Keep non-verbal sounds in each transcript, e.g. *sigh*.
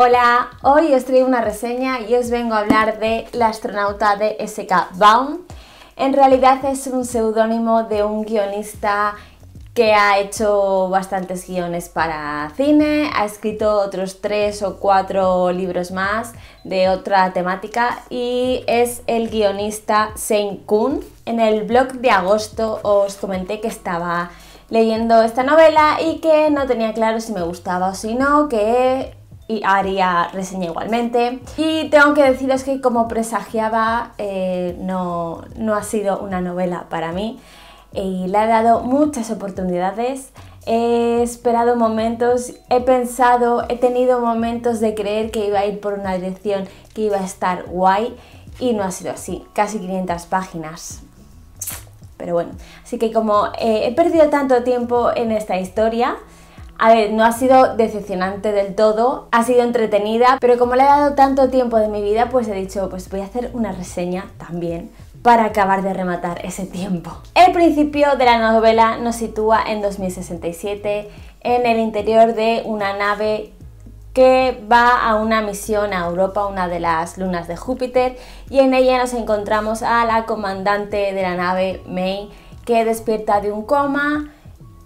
Hola, hoy os traigo una reseña y os vengo a hablar de La astronauta de S.K. Baum. En realidad es un seudónimo de un guionista que ha hecho bastantes guiones para cine, ha escrito otros tres o cuatro libros más de otra temática y es el guionista Sein Kun. En el blog de agosto os comenté que estaba leyendo esta novela y que no tenía claro si me gustaba o si no, que y haría reseña igualmente. Y tengo que deciros que como presagiaba eh, no, ha sido una novela para mí y le ha dado muchas oportunidades. He esperado momentos, he pensado, he tenido momentos de creer que iba a ir por una dirección que iba a estar guay y no ha sido así. Casi 500 páginas. Pero bueno, así que como eh, he perdido tanto tiempo en esta historia, a ver, no ha sido decepcionante del todo, ha sido entretenida, pero como le he dado tanto tiempo de mi vida, pues he dicho, pues voy a hacer una reseña también para acabar de rematar ese tiempo. El principio de la novela nos sitúa en 2067, en el interior de una nave que va a una misión a Europa, una de las lunas de Júpiter, y en ella nos encontramos a la comandante de la nave, May, que despierta de un coma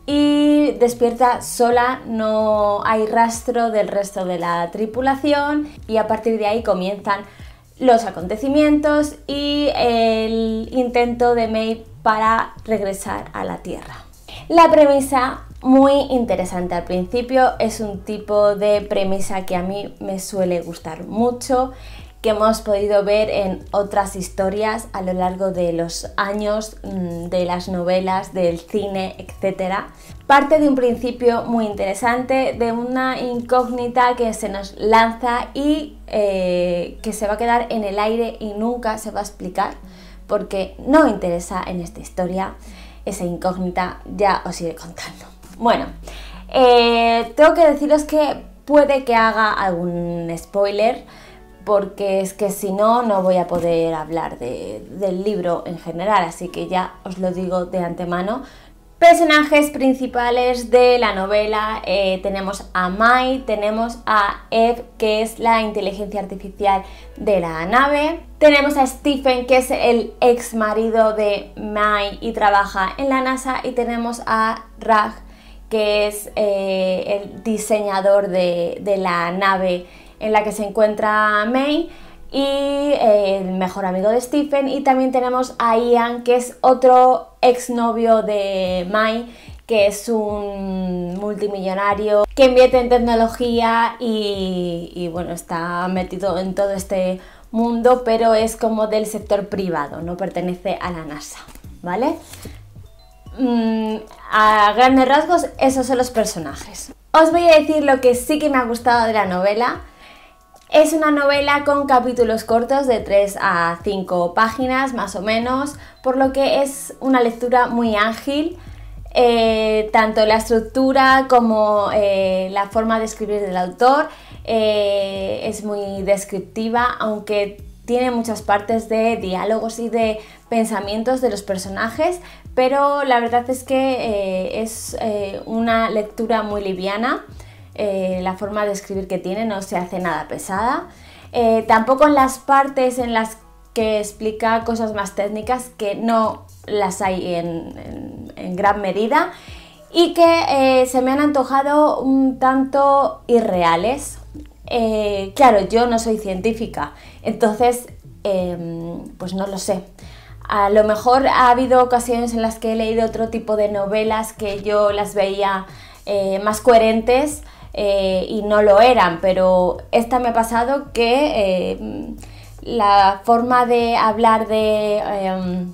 y despierta sola, no hay rastro del resto de la tripulación y a partir de ahí comienzan los acontecimientos y el intento de May para regresar a la Tierra. La premisa muy interesante al principio, es un tipo de premisa que a mí me suele gustar mucho que hemos podido ver en otras historias a lo largo de los años, mm, de las novelas, del cine, etc. Parte de un principio muy interesante, de una incógnita que se nos lanza y eh, que se va a quedar en el aire y nunca se va a explicar porque no interesa en esta historia esa incógnita, ya os iré contando. Bueno, eh, tengo que deciros que puede que haga algún spoiler, porque es que si no, no voy a poder hablar del libro en general, así que ya os lo digo de antemano. Personajes principales de la novela, eh, tenemos a Mai, tenemos a Eve, que es la inteligencia artificial de la nave, tenemos a Stephen, que es el ex marido de Mai y trabaja en la NASA, y tenemos a Raj, que es eh, el diseñador de la nave en la que se encuentra May y eh, el mejor amigo de Stephen y también tenemos a Ian que es otro exnovio de May que es un multimillonario que invierte en tecnología y, bueno está metido en todo este mundo pero es como del sector privado no pertenece a la NASA ¿vale? Mm, a grandes rasgos esos son los personajes os voy a decir lo que sí que me ha gustado de la novela es una novela con capítulos cortos de 3 a 5 páginas más o menos, por lo que es una lectura muy ágil. Eh, tanto la estructura como eh, la forma de escribir del autor eh, es muy descriptiva, aunque tiene muchas partes de diálogos y de pensamientos de los personajes, pero la verdad es que es una lectura muy liviana. Eh, la forma de escribir que tiene no se hace nada pesada. Eh, tampoco en las partes en las que explica cosas más técnicas que no las hay en, gran medida y que eh, se me han antojado un tanto irreales. claro, yo no soy científica, entonces, em, pues no lo sé. A lo mejor ha habido ocasiones en las que he leído otro tipo de novelas que yo las veía más coherentes eh, y no lo eran, pero esta me ha pasado que eh, la forma de hablar de em,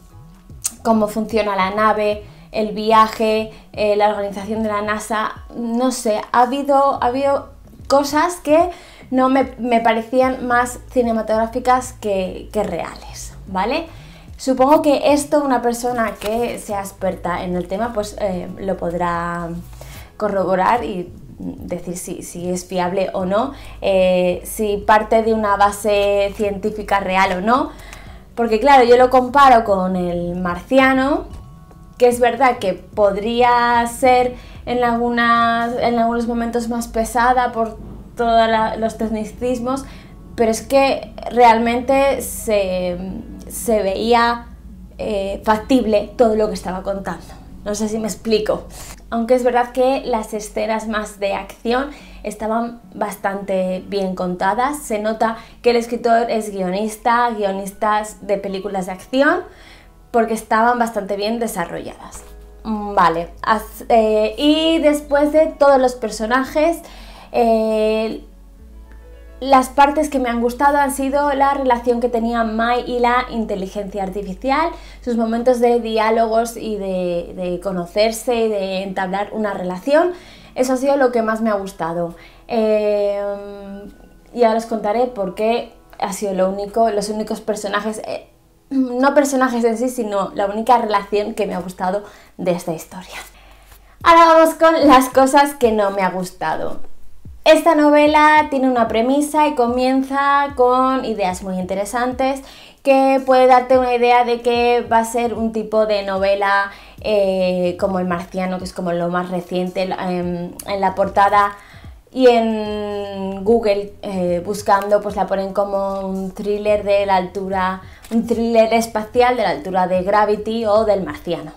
cómo funciona la nave, el viaje, eh, la organización de la NASA, no sé, ha habido, ha habido cosas que no me, parecían más cinematográficas que, reales, ¿vale? Supongo que esto una persona que sea experta en el tema pues lo podrá corroborar y decir si, es fiable o no, eh, si parte de una base científica real o no, porque claro, yo lo comparo con el marciano, que es verdad que podría ser en, algunas, en algunos momentos más pesada por todos los tecnicismos, pero es que realmente se, veía eh, factible todo lo que estaba contando. No sé si me explico aunque es verdad que las escenas más de acción estaban bastante bien contadas. Se nota que el escritor es guionista, guionistas de películas de acción, porque estaban bastante bien desarrolladas. Mm, vale, eh, y después de todos los personajes, eh, las partes que me han gustado han sido la relación que tenía Mai y la inteligencia artificial, sus momentos de diálogos y de, conocerse y de entablar una relación. Eso ha sido lo que más me ha gustado. Eh, y ahora os contaré por qué ha sido lo único, los únicos personajes, eh, no personajes en sí, sino la única relación que me ha gustado de esta historia. Ahora vamos con las cosas que no me ha gustado. Esta novela tiene una premisa y comienza con ideas muy interesantes que puede darte una idea de que va a ser un tipo de novela eh, como El Marciano, que es como lo más reciente em, en, la portada y en Google eh, buscando pues la ponen como un thriller de la altura, un thriller espacial de la altura de Gravity o del Marciano.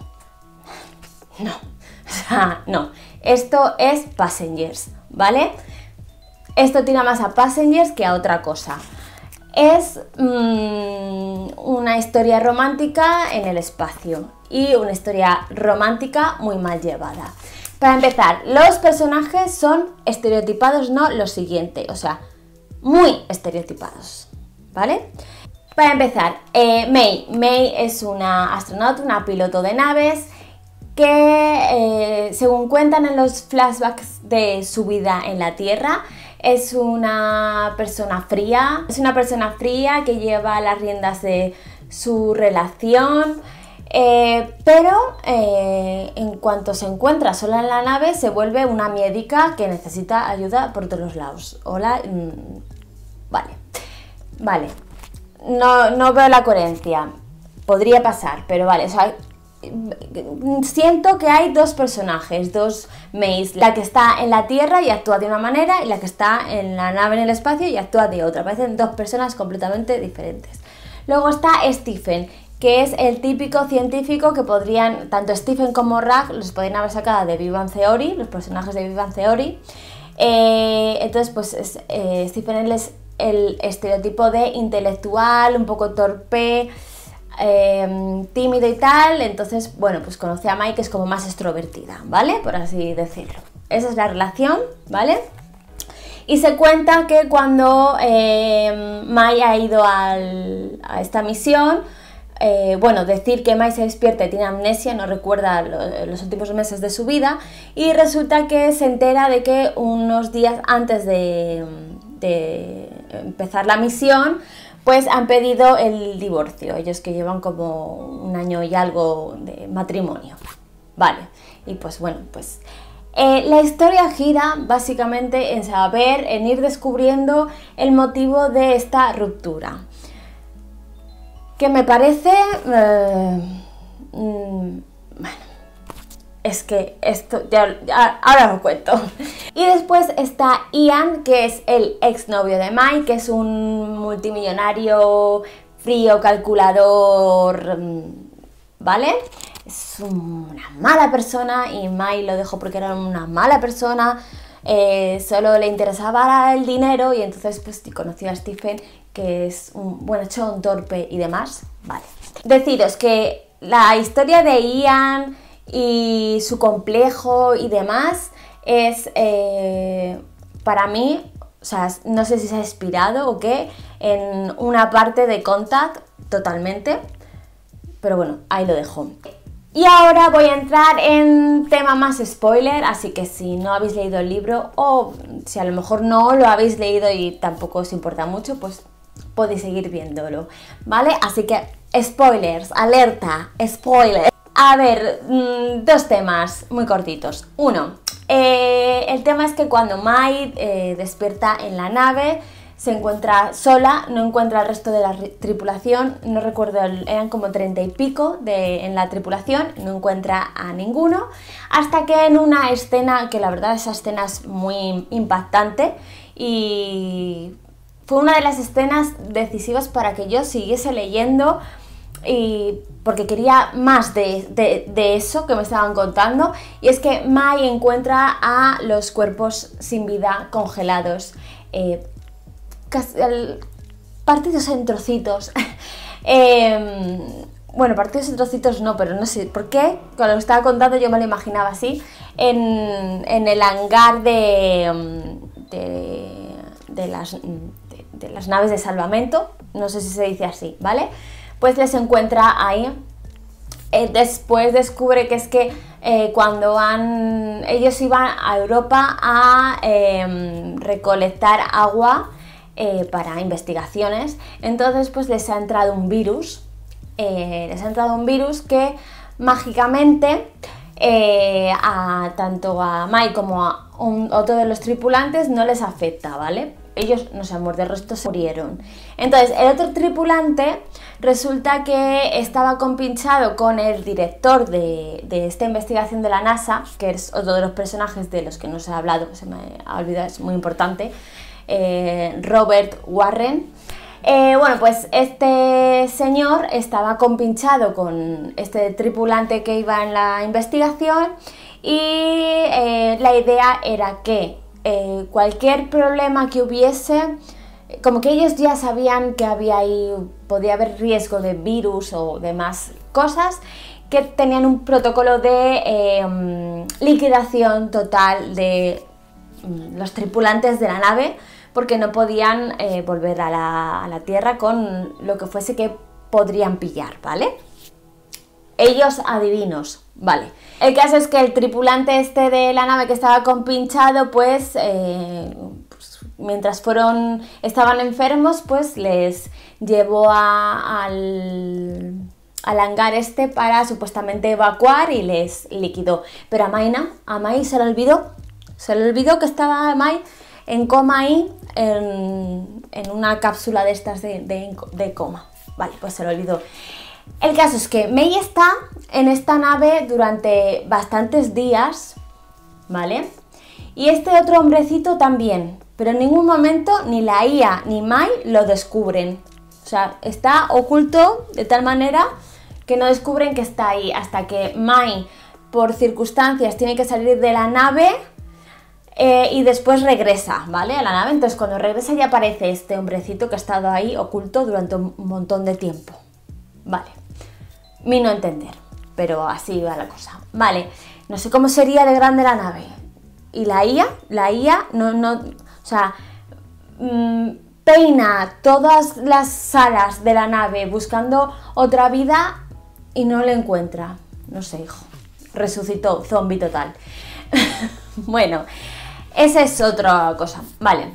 No, *laughs* o sea, no, esto es Passengers, ¿vale? Esto tira más a Passengers que a otra cosa. Es mm, una historia romántica en el espacio y una historia romántica muy mal llevada. Para empezar, los personajes son estereotipados, no lo siguiente, o sea, muy estereotipados, ¿vale? Para empezar, eh, May. May es una astronauta, una piloto de naves que, eh, según cuentan en los flashbacks de su vida en la Tierra, es una persona fría, es una persona fría que lleva las riendas de su relación, eh, pero eh, en cuanto se encuentra sola en la nave se vuelve una médica que necesita ayuda por todos los lados. Hola, mm, vale, vale, no, no veo la coherencia, podría pasar, pero vale, eso siento que hay dos personajes, dos Mays, la que está en la Tierra y actúa de una manera y la que está en la nave en el espacio y actúa de otra. Parecen dos personas completamente diferentes. Luego está Stephen, que es el típico científico que podrían, tanto Stephen como Rag, los podrían haber sacado de Vivan Theory, los personajes de Vivan Theory. Eh, entonces, pues eh, Stephen es el estereotipo de intelectual, un poco torpe, Em, tímido y tal, entonces, bueno, pues conoce a Mai que es como más extrovertida, ¿vale? Por así decirlo. Esa es la relación, ¿vale? Y se cuenta que cuando Mai em, ha ido a esta misión, eh, bueno, decir que Mai se despierta tiene amnesia, no recuerda los últimos meses de su vida, y resulta que se entera de que unos días antes de empezar la misión, pues han pedido el divorcio, ellos que llevan como un año y algo de matrimonio. Vale, y pues bueno, pues eh, la historia gira básicamente en saber, en ir descubriendo el motivo de esta ruptura. Que me parece... Eh, mm, bueno, es que esto ya, ahora lo cuento. Y después está Ian, que es el exnovio de Mai, que es un multimillonario frío, calculador, mm, ¿vale? Es una mala persona y Mai lo dejó porque era una mala persona. Eh, solo le interesaba el dinero y entonces pues conoció a Stephen que es un buen un torpe y demás. Vale. Deciros que la historia de Ian, y su complejo y demás es eh, para mí, o sea, no sé si se ha inspirado o qué, en una parte de Contact totalmente, pero bueno, ahí lo dejo. Y ahora voy a entrar en tema más spoiler, así que si no habéis leído el libro o si a lo mejor no lo habéis leído y tampoco os importa mucho, pues podéis seguir viéndolo, ¿vale? Así que spoilers, alerta, spoilers. A ver, mm, dos temas muy cortitos. Uno, eh, el tema es que cuando Mai eh, despierta en la nave, se encuentra sola, no encuentra al resto de la tripulación, no recuerdo, eran como treinta y pico en la tripulación, no encuentra a ninguno, hasta que en una escena, que la verdad esa escena es muy impactante y fue una de las escenas decisivas para que yo siguiese leyendo y porque quería más de, eso que me estaban contando, y es que Mai encuentra a los cuerpos sin vida congelados, eh, partidos en trocitos. *laughs* Em, bueno, partidos en trocitos no, pero no sé por qué, cuando lo estaba contando yo me lo imaginaba así, en, el hangar de, em, de las, de las naves de salvamento, no sé si se dice así, ¿vale? pues les encuentra ahí. Eh, después descubre que es que eh, cuando van, ellos iban a Europa a em, recolectar agua eh, para investigaciones, entonces pues les ha entrado un virus, les ha entrado un virus que mágicamente a, tanto a Mike como a otro de los tripulantes no les afecta, ¿vale? ellos no se han muerto, el resto se murieron. Entonces, el otro tripulante resulta que estaba compinchado con el director de, esta investigación de la NASA, que es otro de los personajes de los que no se ha hablado, que se me ha olvidado, es muy importante, eh, Robert Warren. Eh, bueno, pues este señor estaba compinchado con este tripulante que iba en la investigación y eh, la idea era que eh, cualquier problema que hubiese, como que ellos ya sabían que había ahí, podía haber riesgo de virus o demás cosas, que tenían un protocolo de eh, liquidación total de mm, los tripulantes de la nave, porque no podían eh, volver a la, a la Tierra con lo que fuese que podrían pillar, ¿vale? Ellos adivinos, vale. El caso es que el tripulante este de la nave que estaba compinchado, pues, eh, pues mientras fueron, estaban enfermos, pues les llevó a, al, hangar este para supuestamente evacuar y les liquidó. Pero a Maina, a May se le olvidó, se le olvidó que estaba May en coma ahí, en, una cápsula de estas de, de coma. Vale, pues se le olvidó. El caso es que May está en esta nave durante bastantes días, ¿vale? Y este otro hombrecito también, pero en ningún momento ni la IA ni Mai lo descubren. O sea, está oculto de tal manera que no descubren que está ahí hasta que Mai, por circunstancias, tiene que salir de la nave eh, y después regresa, ¿vale? A la nave. Entonces cuando regresa ya aparece este hombrecito que ha estado ahí oculto durante un montón de tiempo. Vale mi no entender, pero así va la cosa. Vale, no sé cómo sería de grande la nave. Y la IA, la IA no, no, o sea, mm, peina todas las salas de la nave buscando otra vida y no la encuentra. No sé, hijo. Resucitó, zombie total. *laughs* bueno, esa es otra cosa. Vale.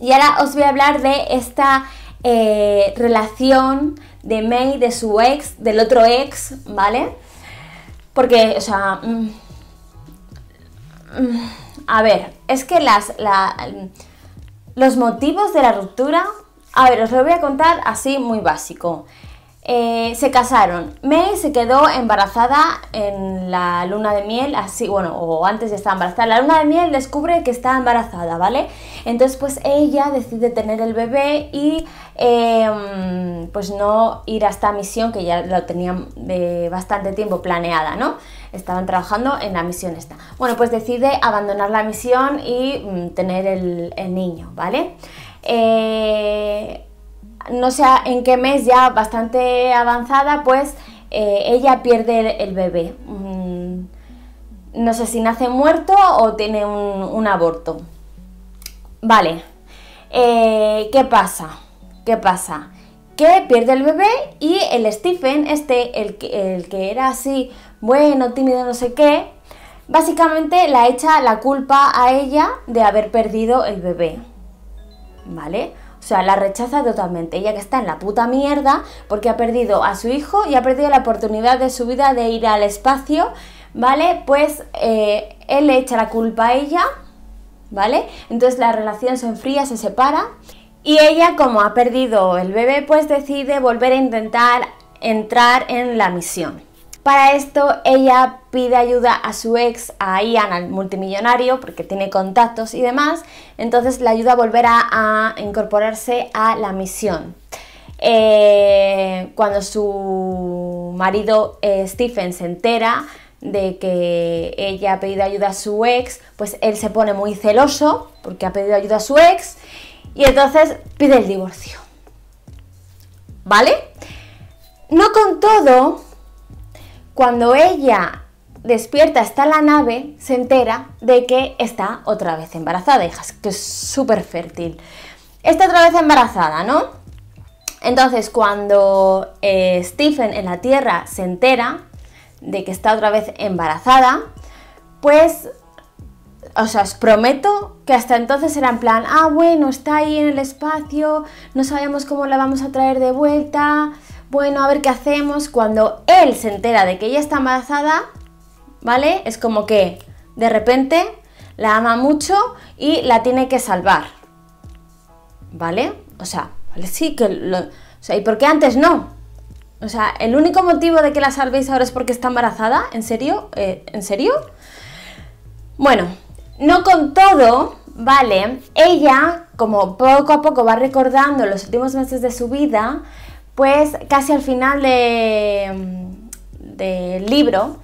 Y ahora os voy a hablar de esta eh, relación de May, de su ex, del otro ex, ¿vale? Porque, o sea... Mm, mm, a ver, es que las, los motivos de la ruptura... A ver, os lo voy a contar así muy básico. Eh, se casaron. May se quedó embarazada en la luna de miel, así, bueno, o antes de estar embarazada. La luna de miel descubre que está embarazada, ¿vale? Entonces, pues ella decide tener el bebé y em, pues no ir a esta misión que ya lo tenían de eh, bastante tiempo planeada, ¿no? Estaban trabajando en la misión esta. Bueno, pues decide abandonar la misión y mm, tener el, niño, ¿vale? Eh, no sé en qué mes ya bastante avanzada, pues eh, ella pierde el, bebé. Mm, no sé si nace muerto o tiene un, aborto. Vale, eh, ¿qué pasa? ¿Qué pasa? Que pierde el bebé y el Stephen, este, el que, el que era así, bueno, tímido, no sé qué, básicamente la echa la culpa a ella de haber perdido el bebé. ¿Vale? O sea, la rechaza totalmente. Ella que está en la puta mierda porque ha perdido a su hijo y ha perdido la oportunidad de su vida de ir al espacio, ¿vale? Pues eh, él le echa la culpa a ella, ¿vale? Entonces la relación se enfría, se separa y ella como ha perdido el bebé, pues decide volver a intentar entrar en la misión. Para esto ella pide ayuda a su ex, a Ian, al multimillonario, porque tiene contactos y demás, entonces le ayuda a volver a, incorporarse a la misión. Eh, cuando su marido eh, Stephen se entera de que ella ha pedido ayuda a su ex, pues él se pone muy celoso porque ha pedido ayuda a su ex y entonces pide el divorcio. ¿Vale? No con todo, cuando ella despierta, está la nave, se entera de que está otra vez embarazada, hijas, que es súper fértil. Está otra vez embarazada, ¿no? Entonces, cuando eh, Stephen en la Tierra se entera de que está otra vez embarazada, pues o sea, os prometo que hasta entonces era en plan, ah, bueno, está ahí en el espacio, no sabemos cómo la vamos a traer de vuelta, bueno, a ver qué hacemos. Cuando él se entera de que ella está embarazada, ¿vale? Es como que de repente la ama mucho y la tiene que salvar. ¿Vale? O sea, ¿vale? Sí, que lo... O sea, ¿y por qué antes no? O sea, ¿el único motivo de que la salvéis ahora es porque está embarazada? ¿En serio? Eh, ¿En serio? Bueno, no con todo, ¿vale? Ella, como poco a poco va recordando los últimos meses de su vida, pues casi al final mm, del libro,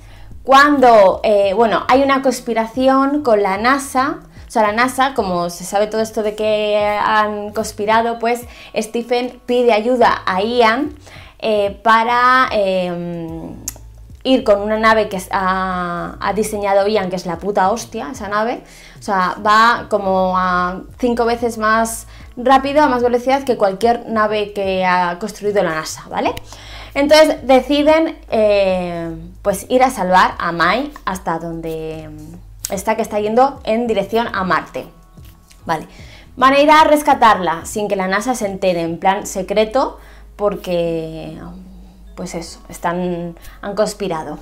cuando, eh, bueno, hay una conspiración con la NASA, o sea, la NASA, como se sabe todo esto de que han conspirado, pues Stephen pide ayuda a Ian eh, para em, ir con una nave que ha, ha, diseñado Ian, que es la puta hostia, esa nave, o sea, va como a cinco veces más rápido, a más velocidad que cualquier nave que ha construido la NASA, ¿vale? Entonces deciden eh, pues ir a salvar a Mai hasta donde mm, está que está yendo en dirección a Marte. Vale. Van a ir a rescatarla sin que la NASA se entere, en plan secreto, porque pues eso, están han conspirado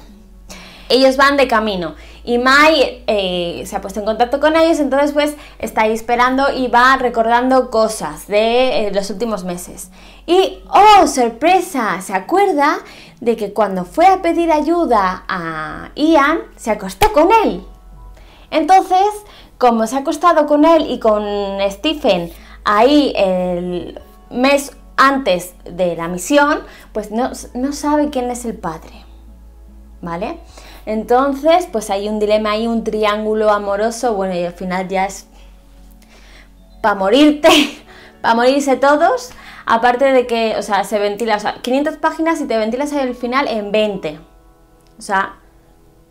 ellos van de camino. Y Mai eh, se ha puesto en contacto con ellos, entonces pues está ahí esperando y va recordando cosas de eh, los últimos meses. Y, oh, sorpresa, se acuerda de que cuando fue a pedir ayuda a Ian, se acostó con él. Entonces, como se ha acostado con él y con Stephen ahí el mes antes de la misión, pues no, no sabe quién es el padre. ¿Vale? Entonces, pues hay un dilema ahí, un triángulo amoroso, bueno, y al final ya es para morirte, *laughs* para morirse todos. Aparte de que, o sea, se ventila, o sea, 500 páginas y te ventilas al final en 20. O sea,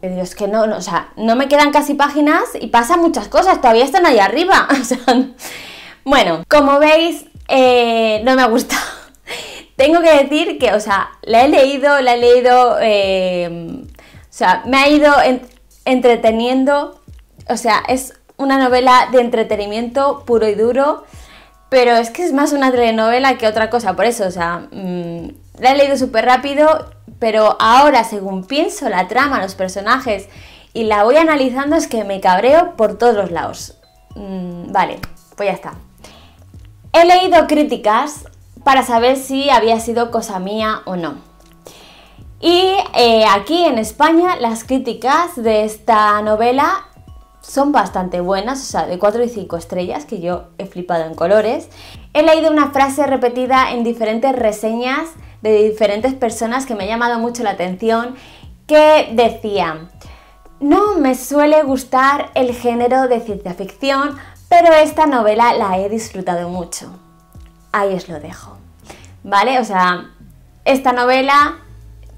dios que no, o sea, no me quedan casi páginas y pasan muchas cosas, todavía están ahí arriba. *laughs* O sea, bueno, como veis, eh, no me ha gustado. *laughs* Tengo que decir que, o sea, la he leído, la he leído eh, o sea, me ha ido entreteniendo, o sea, es una novela de entretenimiento puro y duro, pero es que es más una telenovela que otra cosa, por eso, o sea, mm, la he leído súper rápido, pero ahora según pienso la trama, los personajes y la voy analizando es que me cabreo por todos los lados. Mm, vale, pues ya está. He leído críticas para saber si había sido cosa mía o no. Y eh, aquí en España las críticas de esta novela son bastante buenas, o sea, de 4 y 5 estrellas, que yo he flipado en colores. He leído una frase repetida en diferentes reseñas de diferentes personas que me ha llamado mucho la atención, que decían, no me suele gustar el género de ciencia ficción, pero esta novela la he disfrutado mucho. Ahí os lo dejo. ¿Vale? O sea, esta novela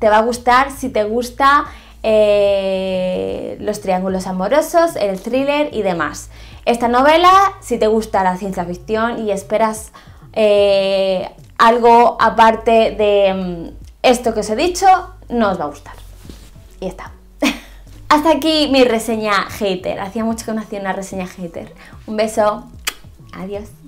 te va a gustar si te gusta eh, los triángulos amorosos, el thriller y demás. Esta novela, si te gusta la ciencia ficción y esperas eh, algo aparte de mm, esto que os he dicho, no os va a gustar. Y está. *laughs* Hasta aquí mi reseña hater. Hacía mucho que no hacía una reseña hater. Un beso. Adiós.